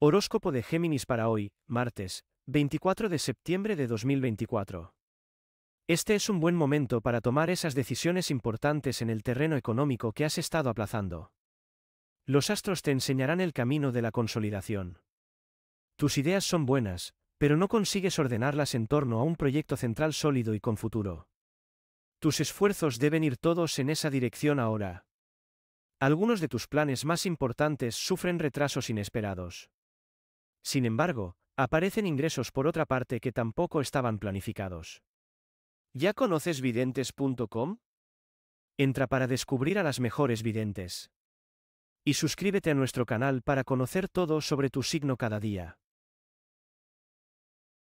Horóscopo de Géminis para hoy, martes, 24 de septiembre de 2024. Este es un buen momento para tomar esas decisiones importantes en el terreno económico que has estado aplazando. Los astros te enseñarán el camino de la consolidación. Tus ideas son buenas, pero no consigues ordenarlas en torno a un proyecto central sólido y con futuro. Tus esfuerzos deben ir todos en esa dirección ahora. Algunos de tus planes más importantes sufren retrasos inesperados. Sin embargo, aparecen ingresos por otra parte que tampoco estaban planificados. ¿Ya conoces videntes.com? Entra para descubrir a las mejores videntes. Y suscríbete a nuestro canal para conocer todo sobre tu signo cada día.